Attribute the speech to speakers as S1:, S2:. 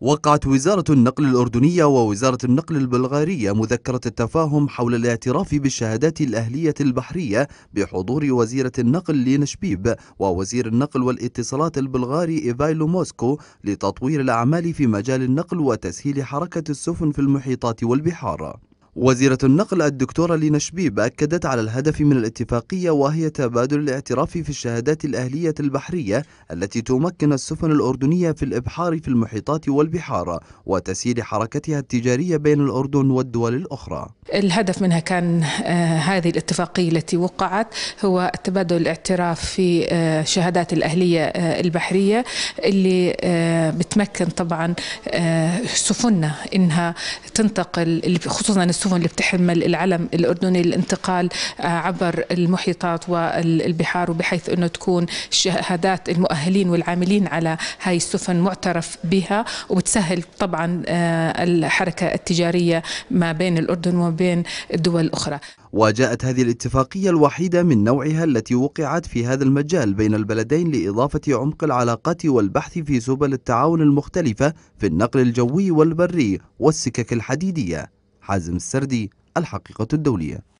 S1: وقعت وزارة النقل الأردنية ووزارة النقل البلغارية مذكرة التفاهم حول الاعتراف بالشهادات الأهلية البحرية بحضور وزيرة النقل لينشبيب ووزير النقل والاتصالات البلغاري إيفايلو موسكو لتطوير الأعمال في مجال النقل وتسهيل حركة السفن في المحيطات والبحار وزيرة النقل الدكتورة لينا شبيب أكدت على الهدف من الاتفاقية وهي تبادل الاعتراف في الشهادات الأهلية البحرية التي تمكن السفن الأردنية في الإبحار في المحيطات والبحار وتسهيل حركتها التجارية بين الأردن والدول الأخرى
S2: الهدف منها كان آه، هذه الاتفاقية التي وقعت هو تبادل الاعتراف في آه، شهادات الأهلية آه، البحرية اللي بتمكن طبعا سفننا إنها تنتقل خصوصا السفن اللي بتحمل العلم الأردني للانتقال آه، عبر المحيطات والبحار وبحيث أنه تكون شهادات المؤهلين والعاملين على هاي السفن معترف بها وبتسهل طبعا آه، الحركة التجارية ما بين الأردن وما بين الدول الأخرى
S1: وجاءت هذه الاتفاقية الوحيدة من نوعها التي وقعت في هذا المجال بين البلدين لإضافة عمق العلاقات والبحث في سبل التعاون المختلفة في النقل الجوي والبري والسكك الحديدية حازم السردي الحقيقة الدولية